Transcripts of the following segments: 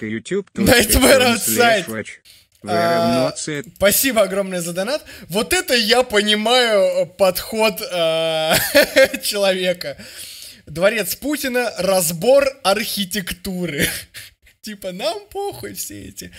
youtube На этом сайт. А, спасибо огромное за донат. Вот это я понимаю э, подход а, человека. Дворец Путина, разбор архитектуры. Типа, нам похуй все эти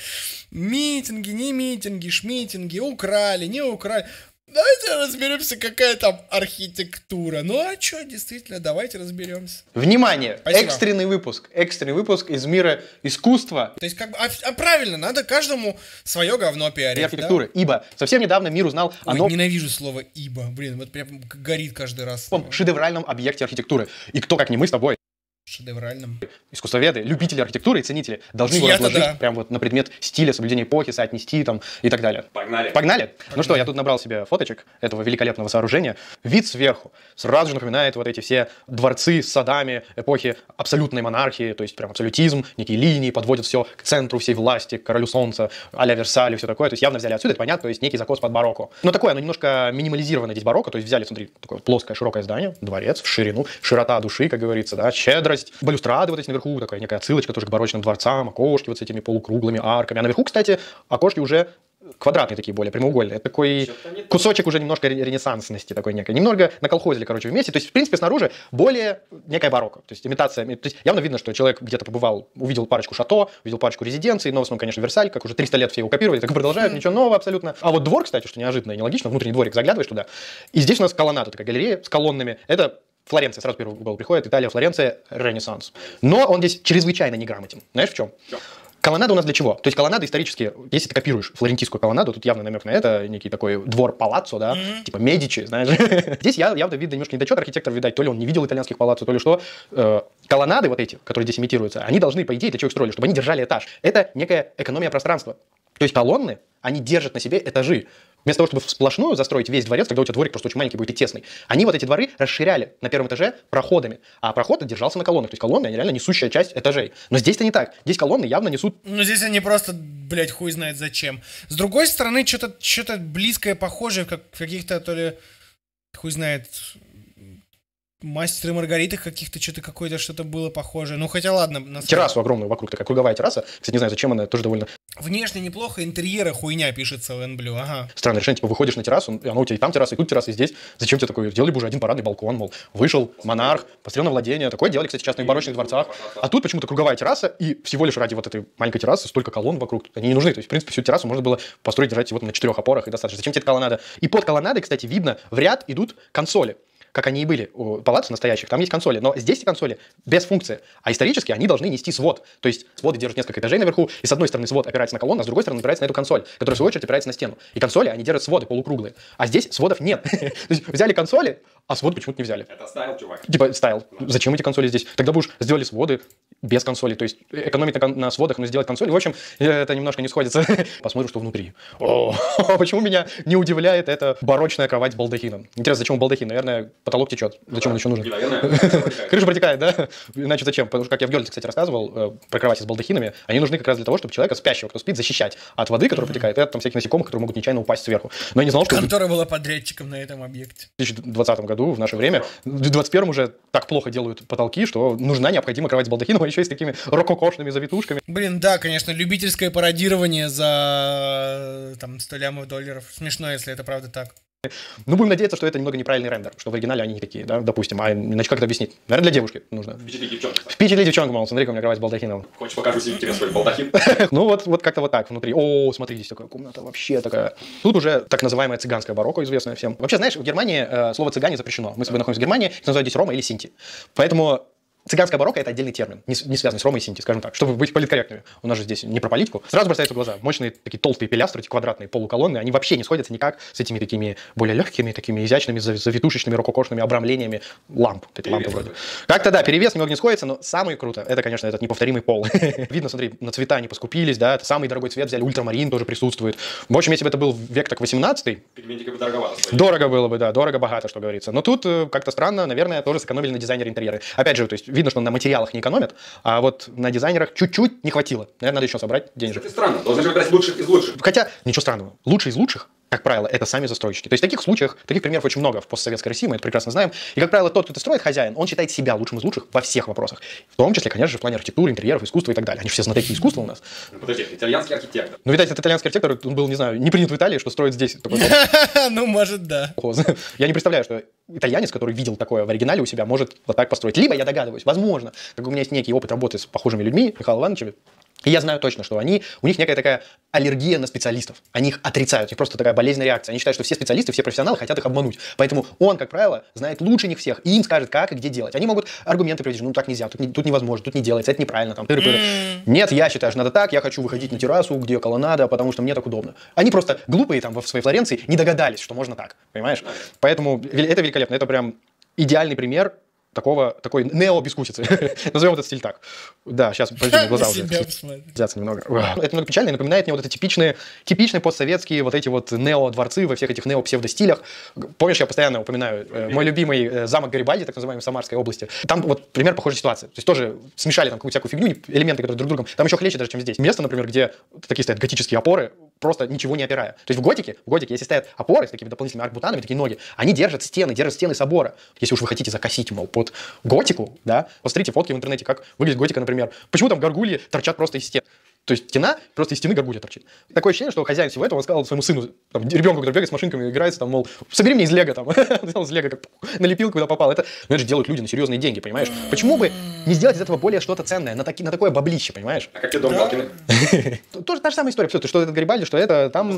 митинги, не митинги, шмитинги, украли, не украли. Давайте разберемся, какая там архитектура. Ну а что, действительно, давайте разберемся. Внимание! Спасибо. Экстренный выпуск. Экстренный выпуск из мира искусства. То есть, как бы, а, а правильно, надо каждому свое говно пиарить. И архитектуры. Да? Ибо совсем недавно мир узнал о новом... ненавижу слово «ибо». Блин, вот прям горит каждый раз. Шедевральном объекте архитектуры. И кто, как не мы с тобой, шедевральным. Искусствоведы, любители архитектуры и ценители должны его разложить да. прям вот на предмет стиля, соблюдения эпохи, соотнести там и так далее. Погнали. Погнали. Погнали. Ну что, я тут набрал себе фоточек этого великолепного сооружения. Вид сверху сразу же напоминает вот эти все дворцы с садами эпохи абсолютной монархии, то есть прям абсолютизм, некие линии, подводят все к центру всей власти, к королю солнца, а-ля Версаль и все такое. То есть явно взяли отсюда, это понятно, то есть некий закос под барокко. Но такое, оно немножко минимализированное здесь барокко, то есть взяли, смотри, такое плоское широкое здание, дворец в ширину, широта души, как говорится, да, щедро серость, балюстрады вот эти наверху, такая некая отсылочка тоже к барочным дворцам, окошки вот с этими полукруглыми арками. А наверху, кстати, окошки уже квадратные такие более прямоугольные. Это такой кусочек уже немножко ренессансности такой некой. Немного на колхозе, короче, вместе. То есть, в принципе, снаружи более некая барокко. То есть, имитация. То есть, явно видно, что человек где-то побывал, увидел парочку шато, увидел парочку резиденций, но в основном, конечно, Версаль, как уже 300 лет все его копировали, так и продолжают, хм. ничего нового абсолютно. А вот двор, кстати, что неожиданно и нелогично, внутренний дворик заглядываешь туда. И здесь у нас колоннада, такая галерея с колоннами. Это Флоренция сразу первый угол приходит, Италия, Флоренция, Ренессанс. Но он здесь чрезвычайно неграмотен. Знаешь, в чем? Колонада у нас для чего? То есть колоннада исторически, если ты копируешь флорентийскую колонаду, тут явно намек на это, некий такой двор палаццо, да, mm-hmm. типа Медичи, знаешь. Здесь я, явно видно немножко недочет, архитектор, видать, то ли он не видел итальянских палаццо, то ли что. Э, колоннады вот эти, которые здесь имитируются, они должны, по идее, для чего их строили, чтобы они держали этаж. Это некая экономия пространства. То есть колонны, они держат на себе этажи. Вместо того, чтобы сплошную застроить весь дворец, когда у тебя дворик просто очень маленький будет и тесный, они вот эти дворы расширяли на первом этаже проходами, а проход держался на колоннах. То есть колонны, они реально несущая часть этажей. Но здесь-то не так. Здесь колонны явно несут... Ну здесь они просто, блядь, хуй знает зачем. С другой стороны, что-то что близкое, похожее, как в каких-то то ли... Хуй знает, Мастер и Маргарита каких-то, что-то какое-то что-то было похожее. Ну, хотя ладно. На самом... Террасу огромную вокруг, такая круговая терраса. Кстати, не знаю, зачем она, тоже довольно... Внешне неплохо, интерьера хуйня, пишется в Блю, ага. Странное решение, типа, выходишь на террасу, и оно у тебя и там терраса, и тут терраса, и здесь. Зачем тебе такое? сделали бы уже один парадный балкон, мол, вышел, монарх, пострел на владение. Такое делали, кстати, на барочных дворцах. А тут почему-то круговая терраса, и всего лишь ради вот этой маленькой террасы столько колонн вокруг. Они не нужны. То есть, в принципе, всю террасу можно было построить, держать вот на четырех опорах, и достаточно. Зачем тебе эта колоннада? И под колоннадой, кстати, видно, в ряд идут консоли как они и были у палатов настоящих, там есть консоли, но здесь эти консоли без функции, а исторически они должны нести свод, то есть своды держат несколько этажей наверху, и с одной стороны свод опирается на колонну, а с другой стороны опирается на эту консоль, которая в свою очередь опирается на стену. И консоли, они держат своды полукруглые, а здесь сводов нет. взяли консоли, а своды почему-то не взяли. Это стайл, чувак. Типа стайл. Да. Зачем эти консоли здесь? Тогда бы уж сделали своды без консоли. То есть э, экономить на, на сводах, но сделать консоли. В общем, э, это немножко не сходится. Посмотрим, что внутри. О, почему меня не удивляет эта барочная кровать с балдахином? Интересно, зачем балдахин? Наверное, потолок течет. Зачем он еще нужен? Крыша протекает, да? Иначе зачем? Потому что, как я в Герлице, кстати, рассказывал э, про кровати с балдахинами, они нужны как раз для того, чтобы человека спящего, кто спит, защищать от воды, которая протекает, и от там всяких насекомых, которые могут нечаянно упасть сверху. Но я не знал, что... которая была подрядчиком на этом объекте. В 2020 году году, в наше время, в 21 уже так плохо делают потолки, что нужна необходима кровать с балдахином, а еще и с такими рококошными завитушками. Блин, да, конечно, любительское пародирование за там 100 лямов долларов. Смешно, если это правда так. Ну, будем надеяться, что это немного неправильный рендер, что в оригинале они не такие, да, допустим. А иначе как это объяснить? Наверное, для девушки нужно. Впечатли девчонку. Впечатли девчонку, мол, смотри, у меня кровать с балдахином. Хочешь, покажу тебе свой балдахин? Ну, вот, вот как-то вот так внутри. О, смотри, здесь такая комната вообще такая. Тут уже так называемая цыганская барокко, известная всем. Вообще, знаешь, в Германии э, слово цыгане запрещено. Мы с тобой находимся в Германии, называют здесь Рома или Синти. Поэтому Цыганская барокко – это отдельный термин, не, связанный с Ромой и Синти, скажем так, чтобы быть политкорректными. У нас же здесь не про политику. Сразу бросаются в глаза мощные такие толстые пилястры, эти квадратные полуколонны, они вообще не сходятся никак с этими такими более легкими, такими изящными, завитушечными, рококошными обрамлениями ламп. Вот эти лампы вроде. Как-то да, перевес немного не сходится, но самое круто – это, конечно, этот неповторимый пол. Видно, смотри, на цвета они поскупились, да, это самый дорогой цвет взяли, ультрамарин тоже присутствует. В общем, если бы это был век так 18 Дорого было бы, да, дорого-богато, что говорится. Но тут э, как-то странно, наверное, тоже сэкономили на дизайнере интерьера. Опять же, то есть видно, что на материалах не экономят, а вот на дизайнерах чуть-чуть не хватило. Наверное, надо еще собрать денежек. Это странно. Должны же выбирать лучших из лучших. Хотя, ничего странного. Лучшие из лучших как правило, это сами застройщики. То есть в таких случаях, таких примеров очень много в постсоветской России, мы это прекрасно знаем. И, как правило, тот, кто это строит, хозяин, он считает себя лучшим из лучших во всех вопросах. В том числе, конечно же, в плане архитектуры, интерьеров, искусства и так далее. Они же все знатоки искусства у нас. Ну, подожди, итальянский архитектор. Ну, видать, этот итальянский архитектор, он был, не знаю, не принят в Италии, что строит здесь такой Ну, может, да. Я не представляю, что итальянец, который видел такое в оригинале у себя, может вот так построить. Либо я догадываюсь, возможно, как у меня есть некий опыт работы с похожими людьми, Михаил Иванович и я знаю точно, что они, у них некая такая аллергия на специалистов. Они их отрицают, у них просто такая болезненная реакция. Они считают, что все специалисты, все профессионалы хотят их обмануть. Поэтому он, как правило, знает лучше них всех и им скажет, как и где делать. Они могут аргументы привести, ну так нельзя, тут, не, тут невозможно, тут не делается, это неправильно. Там. Mm. Нет, я считаю, что надо так, я хочу выходить на террасу, где колоннада, потому что мне так удобно. Они просто глупые там в своей Флоренции не догадались, что можно так, понимаешь? Поэтому это великолепно, это прям идеальный пример такого, такой нео-бескусицы. Назовем этот стиль так. Да, сейчас, подожди, мне глаза уже взяться немного. Это немного печально напоминает мне вот эти типичные, типичные постсоветские вот эти вот нео-дворцы во всех этих нео-псевдостилях. Помнишь, я постоянно упоминаю э, мой любимый э, замок Гарибальди, так называемый, в Самарской области. Там вот пример похожей ситуации. То есть тоже смешали там какую-то всякую фигню, элементы, которые друг другом. Там еще хлеще даже, чем здесь. Место, например, где такие стоят готические опоры, просто ничего не опирая. То есть в готике, в готике, если стоят опоры с такими дополнительными аркбутанами, такие ноги, они держат стены, держат стены собора. Если уж вы хотите закосить, мол, под готику, да, посмотрите фотки в интернете, как выглядит готика, например. Почему там горгульи торчат просто из стен? То есть стена просто из стены горгулья торчит. Такое ощущение, что хозяин всего этого сказал своему сыну, там, ребенку, который бегает с машинками, играется, там, мол, согри мне из лего, там, из лего, как налепил, куда попал. Это, ну, это же делают люди на серьезные деньги, понимаешь? Почему бы не сделать из этого более что-то ценное, на, таки, на такое баблище, понимаешь? А как тебе дом Галкина? Тоже та же самая история, все, что этот Гарибальди, что это там...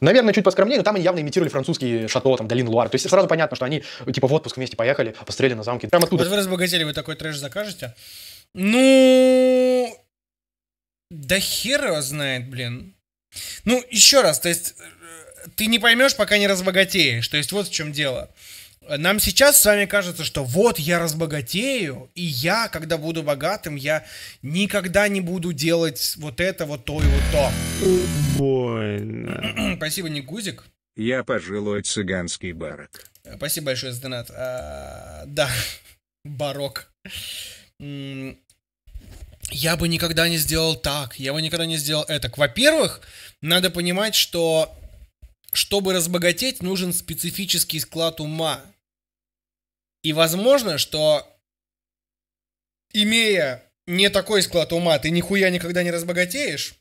Наверное, чуть поскромнее, но там они явно имитировали французские шато, там, долин Луар. То есть сразу понятно, что они, типа, в отпуск вместе поехали, пострели на замке. Прямо оттуда. Вот вы разбогатели, вы такой трэш закажете? Ну, да хер его знает, блин. Ну, еще раз, то есть, э, ты не поймешь, пока не разбогатеешь. То есть, вот в чем дело. Нам сейчас с вами кажется, что вот я разбогатею, и я, когда буду богатым, я никогда не буду делать вот это, вот то и вот то. Больно. Спасибо, Никузик. Я пожилой цыганский барок. Э, спасибо большое за донат. А, да, барок я бы никогда не сделал так, я бы никогда не сделал это. Во-первых, надо понимать, что чтобы разбогатеть, нужен специфический склад ума. И возможно, что имея не такой склад ума, ты нихуя никогда не разбогатеешь.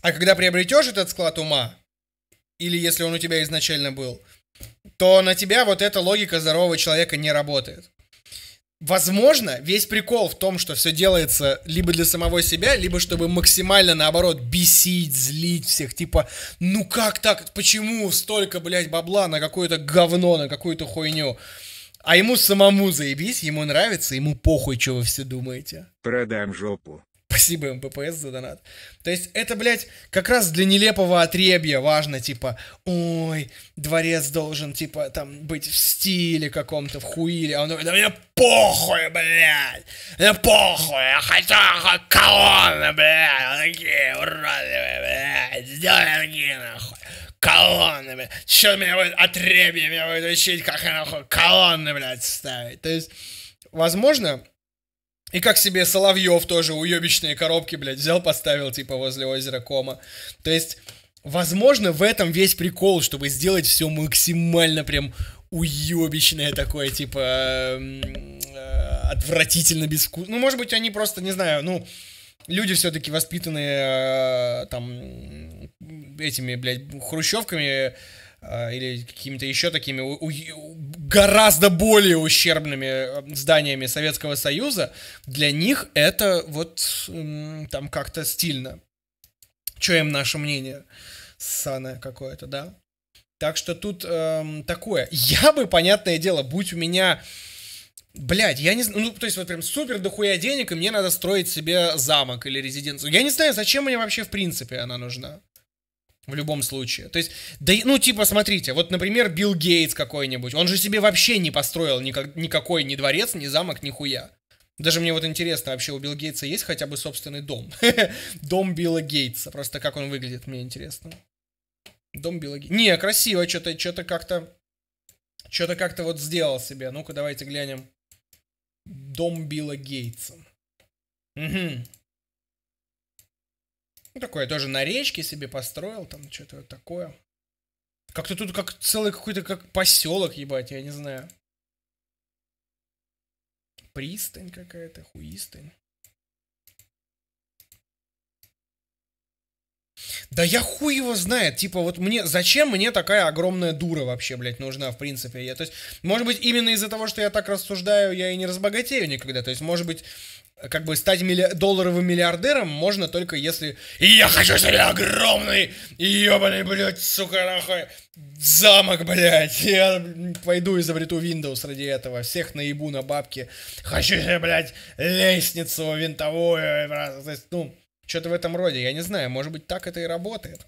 А когда приобретешь этот склад ума, или если он у тебя изначально был, то на тебя вот эта логика здорового человека не работает. Возможно, весь прикол в том, что все делается либо для самого себя, либо чтобы максимально, наоборот, бесить, злить всех, типа, ну как так, почему столько, блядь, бабла на какое-то говно, на какую-то хуйню? А ему самому заебись, ему нравится, ему похуй, что вы все думаете. Продам жопу. Спасибо МППС за донат. То есть это, блядь, как раз для нелепого отребья важно, типа, ой, дворец должен, типа, там, быть в стиле каком-то, в хуиле. А он говорит, да мне похуй, блядь, мне похуй, я хочу колонны, блядь, такие уродливые, блядь, сделай такие, нахуй колонны, блядь. Чё меня будет отребье, меня будет учить, как я нахуй колонны, блядь, ставить. То есть, возможно, и как себе Соловьев тоже уебищные коробки, блядь, взял, поставил, типа, возле озера Кома. То есть, возможно, в этом весь прикол, чтобы сделать все максимально прям уебищное такое, типа, э, э, отвратительно безвкусно. Ну, может быть, они просто, не знаю, ну, люди все-таки воспитанные э, там этими, блядь, хрущевками, а, или какими-то еще такими гораздо более ущербными э, зданиями Советского Союза, для них это вот там как-то стильно. Че им наше мнение? Ссаное какое-то, да? Так что тут эм, такое. Я бы, понятное дело, будь у меня... Блять, я не знаю, ну, то есть вот прям супер дохуя денег, и мне надо строить себе замок или резиденцию. Я не знаю, зачем мне вообще в принципе она нужна. В любом случае. То есть, да, ну, типа, смотрите, вот, например, Билл Гейтс какой-нибудь, он же себе вообще не построил никак, никакой ни дворец, ни замок, ни хуя. Даже мне вот интересно, вообще у Билла Гейтса есть хотя бы собственный дом? дом Билла Гейтса, просто как он выглядит, мне интересно. Дом Билла Гейтса. Не, красиво, что-то что как-то... Что-то как-то вот сделал себе. Ну-ка, давайте глянем. Дом Билла Гейтса. Угу. Ну, такое тоже на речке себе построил, там что-то вот такое. Как-то тут как целый какой-то как поселок, ебать, я не знаю. Пристань какая-то, хуистань. Да я хуй его знает, типа вот мне, зачем мне такая огромная дура вообще, блядь, нужна, в принципе, я, то есть, может быть, именно из-за того, что я так рассуждаю, я и не разбогатею никогда, то есть, может быть, как бы стать милли... долларовым миллиардером можно только если «Я хочу себе огромный, ебаный, блядь, сука, нахуй, замок, блядь, я пойду изобрету Windows ради этого, всех наебу на бабки, хочу себе, блядь, лестницу винтовую, э, ну, что-то в этом роде, я не знаю, может быть, так это и работает».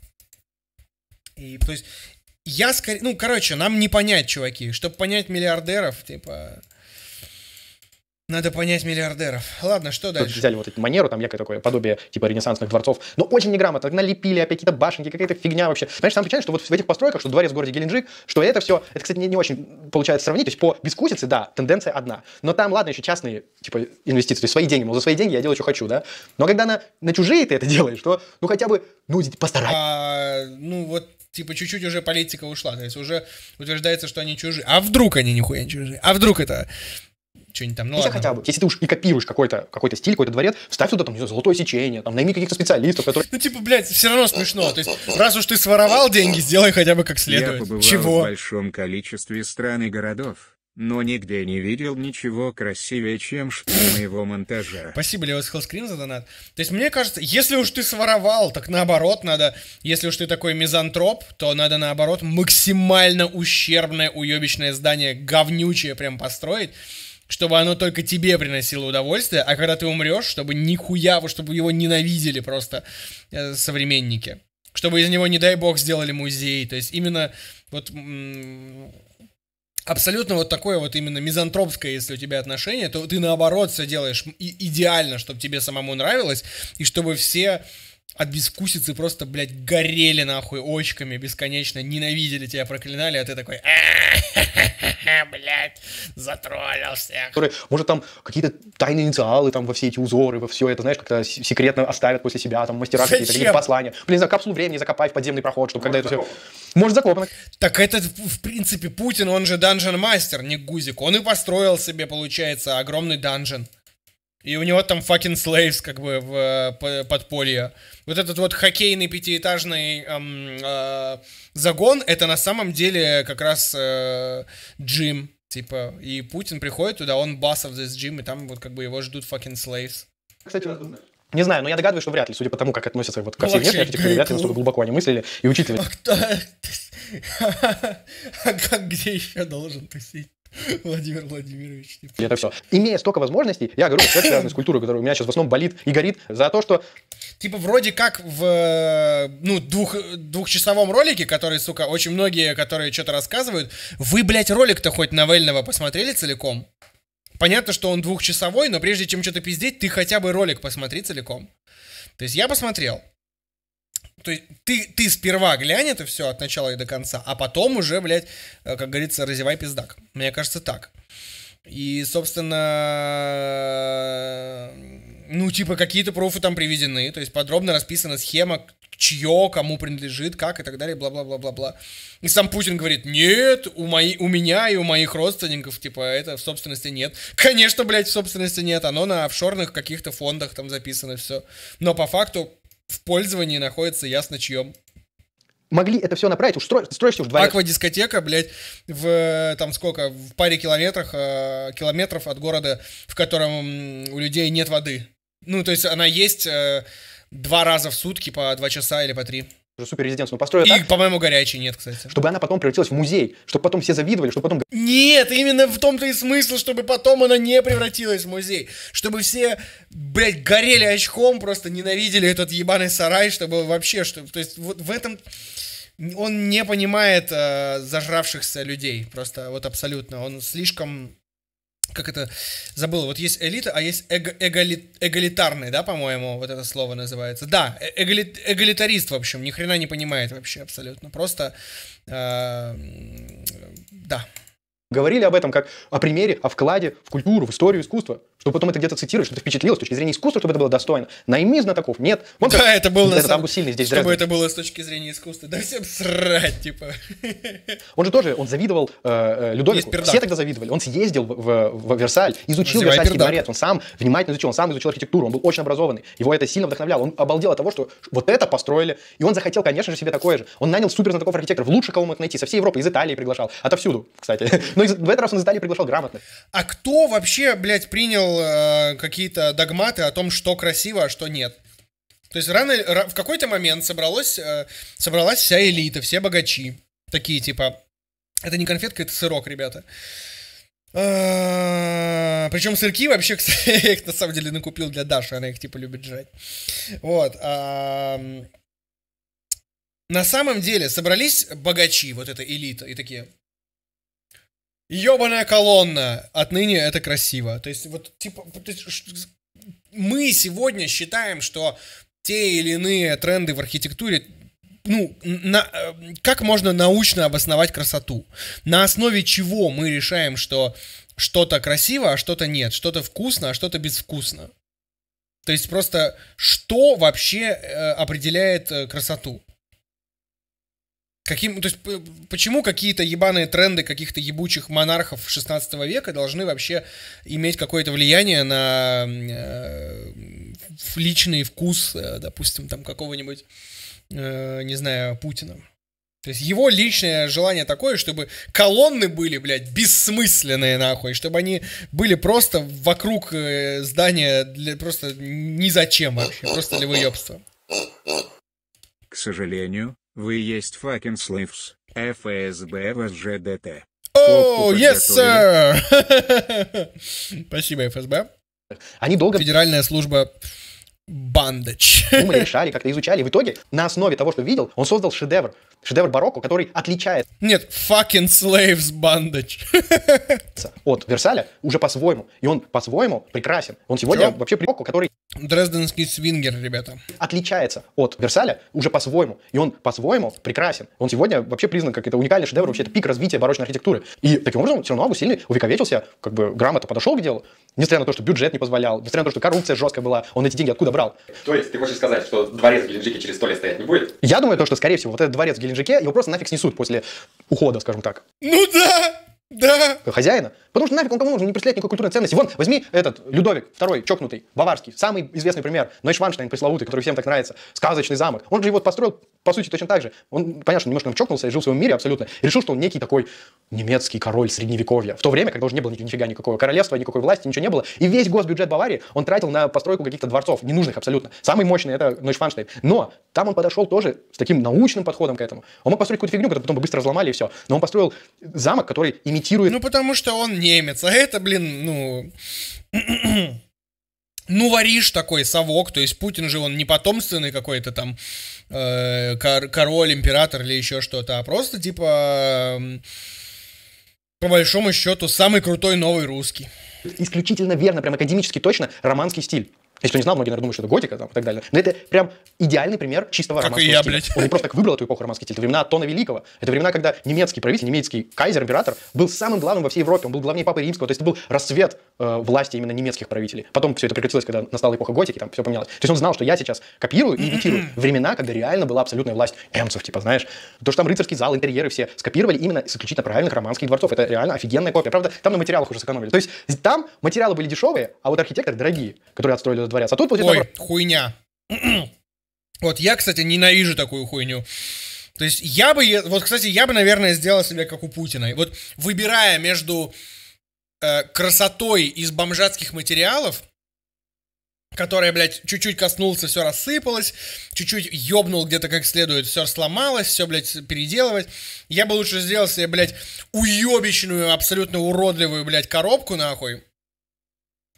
И, то есть, я скорее, ну, короче, нам не понять, чуваки, чтобы понять миллиардеров, типа, надо понять миллиардеров. Ладно, что дальше? взяли вот эту манеру, там якое такое подобие типа ренессансных дворцов, но ну, очень неграмотно, налепили опять какие-то башенки, какая-то фигня вообще. Понимаешь, там печально, что вот в этих постройках, что дворец в городе Геленджик, что это все, это, кстати, не, не очень получается сравнить, то есть по бескусице, да, тенденция одна, но там, ладно, еще частные, типа, инвестиции, то есть свои деньги, мол, за свои деньги я делаю, что хочу, да, но когда на, на чужие ты это делаешь, то, ну, хотя бы, ну, постарайся. А, ну, вот типа чуть-чуть уже политика ушла, то есть уже утверждается, что они чужие. А вдруг они нихуя не чужие? А вдруг это что-нибудь там. Ну, Хотя ладно. хотя бы, если ты уж и копируешь какой-то какой стиль, какой-то дворец, вставь туда там, не знаю, золотое сечение, там, найми каких-то специалистов, которые... Ну, типа, блядь, все равно смешно. То есть, раз уж ты своровал деньги, сделай хотя бы как следует. Я побывал Чего? в большом количестве стран и городов но нигде не видел ничего красивее, чем что моего монтажа. Спасибо, Лео Скрин за донат. То есть, мне кажется, если уж ты своровал, так наоборот надо, если уж ты такой мизантроп, то надо наоборот максимально ущербное, уебищное здание, говнючее прям построить, чтобы оно только тебе приносило удовольствие, а когда ты умрешь, чтобы нихуя, чтобы его ненавидели просто э, современники. Чтобы из него, не дай бог, сделали музей. То есть именно вот абсолютно вот такое вот именно мизантропское, если у тебя отношение, то ты наоборот все делаешь идеально, чтобы тебе самому нравилось, и чтобы все от безвкусицы просто, блядь, горели нахуй очками бесконечно, ненавидели тебя, проклинали, а ты такой, «А, блядь, затроллил всех. Может, там какие-то тайные инициалы там во все эти узоры, во все это, знаешь, как-то секретно оставят после себя, там, мастера какие-то, какие послания. Блин, за капсулу времени закопай в подземный проход, чтобы когда это все... Может, закопано. Так этот в принципе, Путин, он же данжен-мастер, не Гузик. Он и построил себе, получается, огромный данжен. И у него там fucking slaves, как бы, в э, подполье. Вот этот вот хоккейный пятиэтажный эм, э, загон, это на самом деле как раз э, джим. Типа, и Путин приходит туда, он бас of this gym, и там вот как бы его ждут fucking slaves. Кстати, не знаю, но я догадываюсь, что вряд ли, судя по тому, как относятся вот ко всей внешней архитектуре, вряд ли настолько глубоко они мыслили, и учитель... А кто... А где еще должен тусить? Владимир Владимирович. Это все. Имея столько возможностей, я говорю, как связан с культурой, которая у меня сейчас в основном болит и горит за то, что... Типа вроде как в э, ну, двух, двухчасовом ролике, который, сука, очень многие, которые что-то рассказывают, вы, блядь, ролик-то хоть новельного посмотрели целиком? Понятно, что он двухчасовой, но прежде чем что-то пиздеть, ты хотя бы ролик посмотри целиком. То есть я посмотрел. То есть ты, ты сперва глянь это все от начала и до конца, а потом уже, блядь, э, как говорится, разевай пиздак. Мне кажется, так. И, собственно, э, ну, типа, какие-то пруфы там приведены, то есть подробно расписана схема, чье, кому принадлежит, как и так далее, бла-бла-бла-бла-бла. И сам Путин говорит, нет, у, мои, у меня и у моих родственников, типа, это в собственности нет. Конечно, блядь, в собственности нет, оно на офшорных каких-то фондах там записано все. Но по факту в пользовании находится ясно чьем могли это все направить, уж стро, строишься уж два. Аквадискотека, блядь, в там сколько, в паре километрах, э, километров от города, в котором у людей нет воды. Ну, то есть она есть э, два раза в сутки по два часа или по три же супер резиденцию, но построят И, так, по-моему, горячей нет, кстати. Чтобы она потом превратилась в музей, чтобы потом все завидовали, чтобы потом... Нет, именно в том-то и смысл, чтобы потом она не превратилась в музей. Чтобы все, блядь, горели очком, просто ненавидели этот ебаный сарай, чтобы вообще... Что... То есть вот в этом... Он не понимает э, зажравшихся людей, просто вот абсолютно. Он слишком как это, забыл, вот есть элита, а есть эго, эголи, эголитарный, да, по-моему, вот это слово называется. Да, э, эголит, эголитарист, в общем, ни хрена не понимает вообще абсолютно, просто, э, э, да. Говорили об этом как о примере, о вкладе в культуру, в историю, искусство чтобы потом это где-то цитировать, что ты впечатлил с точки зрения искусства, чтобы это было достойно. Найми знатоков. Нет. Вот да, как... это было... Это сам... сильный здесь Чтобы Дрезден. это было с точки зрения искусства. Да всем срать, типа. Он же тоже, он завидовал э, э Людовику. Все тогда завидовали. Он съездил в, в, в Версаль, изучил Называй Версальский пердак. дворец. Он сам внимательно изучил, он сам изучил архитектуру. Он был очень образованный. Его это сильно вдохновляло. Он обалдел от того, что вот это построили. И он захотел, конечно же, себе такое же. Он нанял супер знатоков архитекторов. Лучше кого мог найти. Со всей Европы. Из Италии приглашал. Отовсюду, кстати. Но из... в этот раз он из Италии приглашал грамотно. А кто вообще, блядь, принял выстроил э, какие-то догматы о том, что красиво, а что нет. То есть рано, в какой-то момент собралось, э, собралась вся элита, все богачи. Такие типа, это не конфетка, это сырок, ребята. А, Причем сырки вообще, кстати, я их на самом деле накупил для Даши, она их типа любит жрать. Вот. А, на самом деле собрались богачи, вот эта элита, и такие, Ёбаная колонна! Отныне это красиво. То есть, вот, типа, мы сегодня считаем, что те или иные тренды в архитектуре ну, на, э, как можно научно обосновать красоту? На основе чего мы решаем, что что-то красиво, а что-то нет, что-то вкусно, а что-то безвкусно? То есть просто что вообще э, определяет э, красоту? Каким, то есть, почему какие-то ебаные тренды каких-то ебучих монархов 16 века должны вообще иметь какое-то влияние на э, личный вкус, э, допустим, там какого-нибудь, э, не знаю, Путина? То есть его личное желание такое, чтобы колонны были, блядь, бессмысленные нахуй, чтобы они были просто вокруг э, здания для просто ни зачем вообще, просто для выебства. К сожалению, вы есть fucking slaves, ФСБ в О, yes, sir! Спасибо, ФСБ. Они долго... Федеральная служба бандач. Думали, решали, как-то изучали. В итоге, на основе того, что видел, он создал шедевр шедевр барокко, который отличает... Нет, fucking slaves bondage. От Версаля уже по-своему. И он по-своему прекрасен. Он сегодня Чё? вообще барокко, который... Дрезденский свингер, ребята. Отличается от Версаля уже по-своему. И он по-своему прекрасен. Он сегодня вообще признан как это уникальный шедевр, вообще это пик развития барочной архитектуры. И таким образом все равно Августильный увековечился, как бы грамотно подошел к делу, несмотря на то, что бюджет не позволял, несмотря на то, что коррупция жесткая была, он эти деньги откуда брал. То есть ты хочешь сказать, что дворец в Геленджике через сто лет стоять не будет? Я думаю, то, что, скорее всего, вот этот дворец в Геленджике, его просто нафиг снесут после ухода, скажем так. Ну да! Да. Хозяина. Потому что нафиг он кому нужен, не представляет никакой культурной ценности. Вон, возьми этот, Людовик второй, чокнутый, баварский, самый известный пример, Нойшванштайн пресловутый, который всем так нравится, сказочный замок. Он же его построил по сути, точно так же. Он, понятно, что немножко там чокнулся и жил в своем мире абсолютно. И решил, что он некий такой немецкий король средневековья. В то время, когда уже не было нифига никакого королевства, никакой власти, ничего не было. И весь госбюджет Баварии он тратил на постройку каких-то дворцов, ненужных абсолютно. Самый мощный это Нойшфанштейн. Но там он подошел тоже с таким научным подходом к этому. Он мог построить какую-то фигню, которую потом бы быстро разломали и все. Но он построил замок, который имитирует... Ну, потому что он немец, а это, блин, ну... ну, варишь такой совок, то есть Путин же он не потомственный какой-то там э, кор- король, император или еще что-то, а просто типа по большому счету самый крутой новый русский. Исключительно верно, прям академически точно, романский стиль. Если кто не знал, многие, наверное, думают, что это готика там, и так далее. Но это прям идеальный пример чистого как романского и я, стиля. Блядь. Он не просто так выбрал эту эпоху романский стиль. Это времена Тона Великого. Это времена, когда немецкий правитель, немецкий кайзер, император был самым главным во всей Европе. Он был главнее Папы Римского. То есть это был рассвет э, власти именно немецких правителей. Потом все это прекратилось, когда настала эпоха готики, там все поменялось. То есть он знал, что я сейчас копирую и имитирую времена, когда реально была абсолютная власть эмцев, типа, знаешь. То, что там рыцарский зал, интерьеры все скопировали именно исключительно правильных романских дворцов. Это реально офигенная копия. Правда, там на материалах уже сэкономили. То есть там материалы были дешевые, а вот архитекторы дорогие, которые отстроили дворец. А тут вот... Ой, это... хуйня. вот я, кстати, ненавижу такую хуйню. То есть я бы, вот, кстати, я бы, наверное, сделал себе как у Путина. Вот выбирая между э, красотой из бомжатских материалов, которая, блядь, чуть-чуть коснулся, все рассыпалось, чуть-чуть ёбнул где-то как следует, все сломалось, все, блядь, переделывать. Я бы лучше сделал себе, блядь, уебищную, абсолютно уродливую, блядь, коробку, нахуй,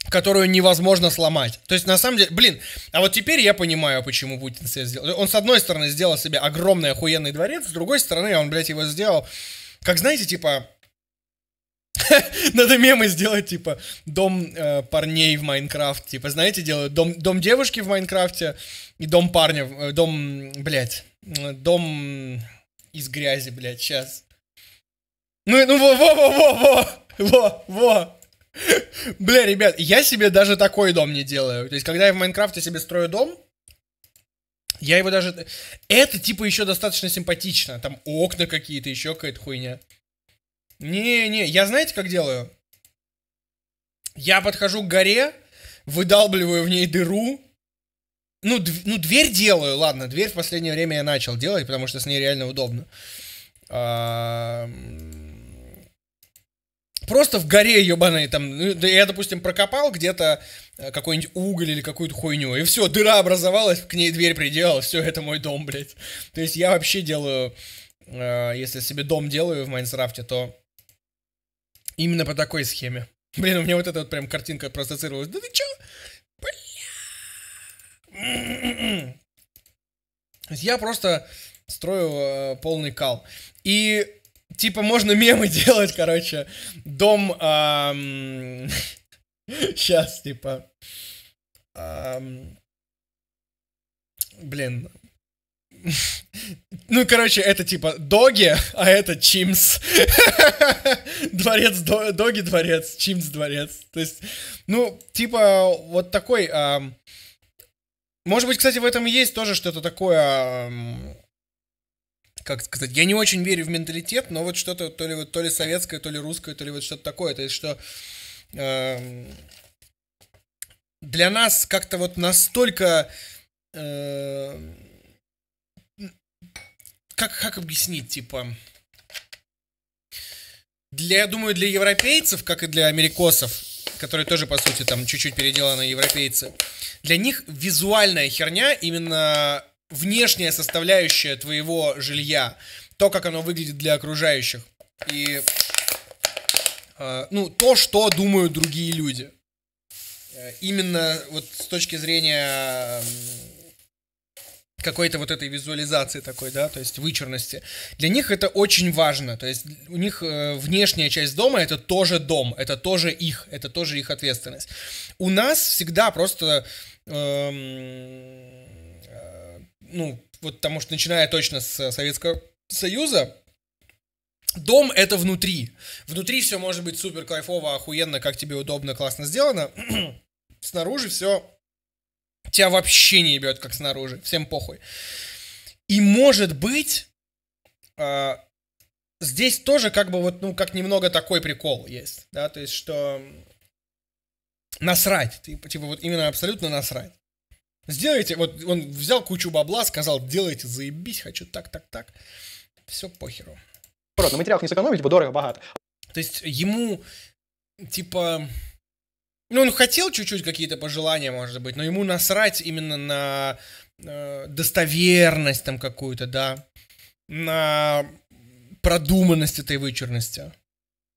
которую невозможно сломать. То есть, на самом деле, блин, а вот теперь я понимаю, почему Путин себе сделал. Он, с одной стороны, сделал себе огромный охуенный дворец, с другой стороны, он, блядь, его сделал, как, знаете, типа, надо мемы сделать, типа, дом э, парней в Майнкрафте, Типа, знаете, делают дом, дом девушки в Майнкрафте и дом парня, э, дом, блядь, э, дом из грязи, блядь, сейчас. Ну, ну, во-во-во-во-во, во-во. Бля, ребят, я себе даже такой дом не делаю. То есть, когда я в Майнкрафте себе строю дом, я его даже... Это, типа, еще достаточно симпатично. Там окна какие-то, еще какая-то хуйня. Не-не, я знаете, как делаю? Я подхожу к горе, выдалбливаю в ней дыру. Ну, дв- ну, дверь делаю, ладно, дверь в последнее время я начал делать, потому что с ней реально удобно. А- просто в горе ебаной там, ну, я, допустим, прокопал где-то э, какой-нибудь уголь или какую-то хуйню, и все, дыра образовалась, к ней дверь приделалась, все, это мой дом, блядь. То есть я вообще делаю, э, если себе дом делаю в Майнкрафте, то именно по такой схеме. Блин, у меня вот эта вот прям картинка проассоциировалась. Да ты чё? Бля! Я просто строю э, полный кал. И Типа можно мемы делать, короче. Дом... Эм... Сейчас, типа... Эм... Блин. Ну, короче, это типа Доги, а это Чимс. дворец Доги дворец, Чимс дворец. То есть, ну, типа вот такой... Эм... Может быть, кстати, в этом и есть тоже что-то такое эм как сказать, я не очень верю в менталитет, но вот что-то то ли, вот то ли советское, то ли русское, то ли вот что-то такое. То есть, что э, для нас как-то вот настолько... Э, как, как объяснить, типа... Для, я думаю, для европейцев, как и для америкосов, которые тоже, по сути, там чуть-чуть переделаны европейцы, для них визуальная херня именно внешняя составляющая твоего жилья, то, как оно выглядит для окружающих. И а, ну, то, что думают другие люди. Э, именно вот с точки зрения какой-то вот этой визуализации такой, да, то есть вычурности. Для них это очень важно, то есть у них э, внешняя часть дома это тоже дом, это тоже их, это тоже их ответственность. У нас всегда просто... Эм ну, вот потому что начиная точно с э, Советского Союза, дом — это внутри. Внутри все может быть супер кайфово, охуенно, как тебе удобно, классно сделано. снаружи все тебя вообще не ебет, как снаружи. Всем похуй. И может быть, э, здесь тоже как бы вот, ну, как немного такой прикол есть, да, то есть, что насрать, типа, типа вот именно абсолютно насрать. Сделайте, вот он взял кучу бабла, сказал, делайте, заебись, хочу так, так, так. Все похеру. На материалах не сэкономить, типа дорого-богато. То есть ему, типа, ну он хотел чуть-чуть какие-то пожелания, может быть, но ему насрать именно на э, достоверность там какую-то, да, на продуманность этой вычурности.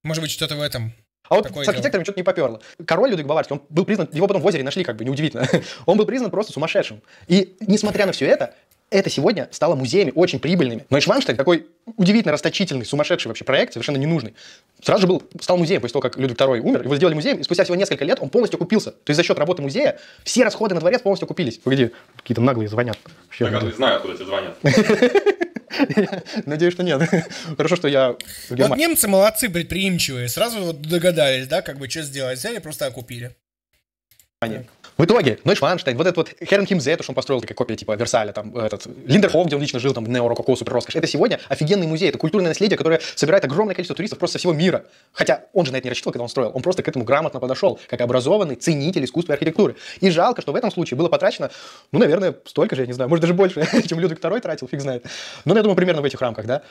Может быть, что-то в этом а вот Такое с архитекторами что-то не поперло. Король Людвиг Баварский, он был признан, его потом в озере нашли, как бы неудивительно. Он был признан просто сумасшедшим. И несмотря на все это, это сегодня стало музеями очень прибыльными. Но и Шванштейн такой удивительно расточительный, сумасшедший вообще проект, совершенно ненужный. Сразу же был, стал музеем после того, как Людвиг II умер, его сделали музеем, и спустя всего несколько лет он полностью купился. То есть за счет работы музея все расходы на дворец полностью купились. Погоди, какие-то наглые звонят. Вообще, а наглые ну. знают, откуда тебе звонят. Надеюсь, что нет. Хорошо, что я ну, Вот немцы молодцы, предприимчивые. Сразу догадались, да, как бы что сделать. Взяли, просто окупили. В итоге, Нойш Ванштейн, вот этот вот Херенхим Зе, то, что он построил, как копия типа Версаля, там, э, этот, Линдерхоф, где он лично жил, там, неорококо, супер роскошь. Это сегодня офигенный музей, это культурное наследие, которое собирает огромное количество туристов просто со всего мира. Хотя он же на это не рассчитывал, когда он строил, он просто к этому грамотно подошел, как образованный ценитель искусства и архитектуры. И жалко, что в этом случае было потрачено, ну, наверное, столько же, я не знаю, может, даже больше, чем Людвиг II тратил, фиг знает. Но, я думаю, примерно в этих рамках, да.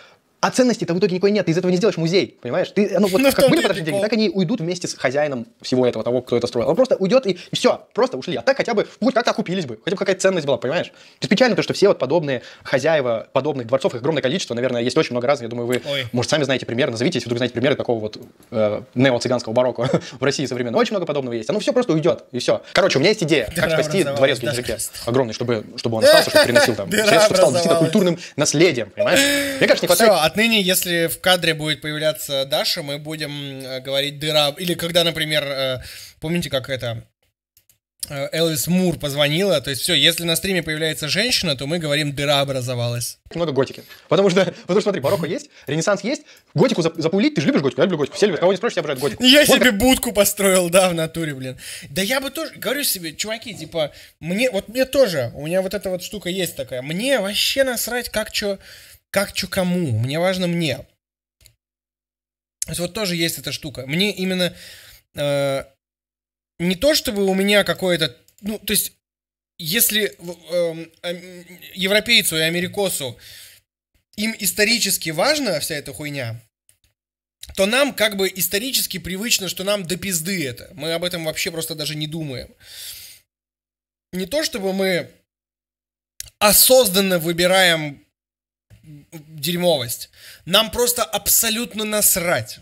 А ценности там в итоге никакой нет, ты из этого не сделаешь музей, понимаешь? Ты, ну, вот, ну, как были потрачены деньги, так они уйдут вместе с хозяином всего этого, того, кто это строил. Он просто уйдет и, все, просто ушли. А так хотя бы, хоть как-то окупились бы, хотя бы какая-то ценность была, понимаешь? То есть печально то, что все вот подобные хозяева подобных дворцов, их огромное количество, наверное, есть очень много разных. Я думаю, вы, Ой. может, сами знаете пример, назовите, если вдруг знаете примеры такого вот э, неоцыганского барокко в России современно. Очень много подобного есть. Оно все просто уйдет, и все. Короче, у меня есть идея, как спасти дворец в языке Огромный, чтобы, чтобы он остался, чтобы приносил там, чтобы стал действительно культурным наследием, понимаешь? Мне кажется, не хватает а Отныне, если в кадре будет появляться Даша, мы будем э, говорить дыра. Или когда, например, э, помните, как это э, Элвис Мур позвонила, то есть все, если на стриме появляется женщина, то мы говорим, дыра образовалась. Много готики. Потому что, потому что смотри, барокко есть, ренессанс есть, готику запулить, ты же любишь готику, я люблю готику. Все любят, кого не спросишь, я обожаю готику. Я вот себе как... будку построил, да, в натуре, блин. Да я бы тоже, говорю себе, чуваки, типа, мне, вот мне тоже, у меня вот эта вот штука есть такая, мне вообще насрать, как что... Чё как чё кому? Мне важно мне. То есть вот тоже есть эта штука. Мне именно э, не то, чтобы у меня какое-то... Ну, то есть, если э, э, европейцу и америкосу им исторически важна вся эта хуйня, то нам как бы исторически привычно, что нам до пизды это. Мы об этом вообще просто даже не думаем. Не то, чтобы мы осознанно выбираем дерьмовость. Нам просто абсолютно насрать.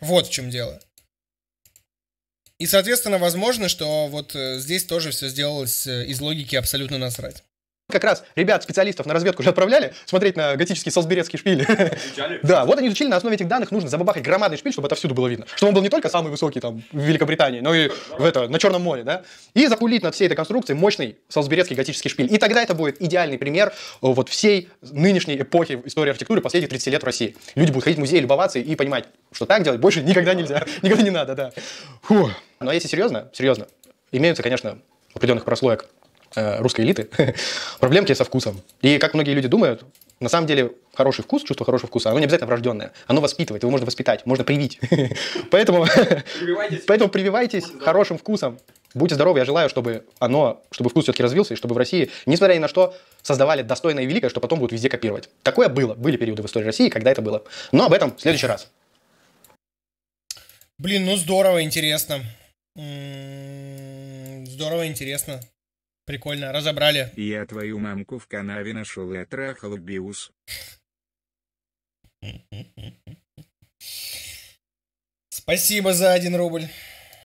Вот в чем дело. И, соответственно, возможно, что вот э, здесь тоже все сделалось э, из логики абсолютно насрать как раз ребят, специалистов на разведку уже отправляли смотреть на готические солсберецкие шпили. Да, вот они изучили, на основе этих данных нужно забабахать громадный шпиль, чтобы это всюду было видно. Чтобы он был не только самый высокий там в Великобритании, но и в это, на Черном море, да. И запулить над всей этой конструкцией мощный солсберецкий готический шпиль. И тогда это будет идеальный пример э, вот всей нынешней эпохи истории архитектуры последних 30 лет в России. Люди будут ходить в музей, любоваться и понимать, что так делать больше никогда нельзя, никогда не надо, да. Фу. Но если серьезно, серьезно, имеются, конечно, определенных прослоек Э, русской элиты, проблемки со вкусом. И как многие люди думают, на самом деле хороший вкус, чувство хорошего вкуса, оно не обязательно врожденное. Оно воспитывает, его можно воспитать, можно привить. Поэтому поэтому прививайтесь хорошим вкусом. Будьте здоровы, я желаю, чтобы оно, чтобы вкус все-таки развился, и чтобы в России, несмотря ни на что, создавали достойное и великое, что потом будут везде копировать. Такое было. Были периоды в истории России, когда это было. Но об этом в следующий раз. Блин, ну здорово, интересно. М-м, здорово, интересно. Прикольно, разобрали. Я твою мамку в канаве нашел и отрахал биус. Спасибо за один рубль.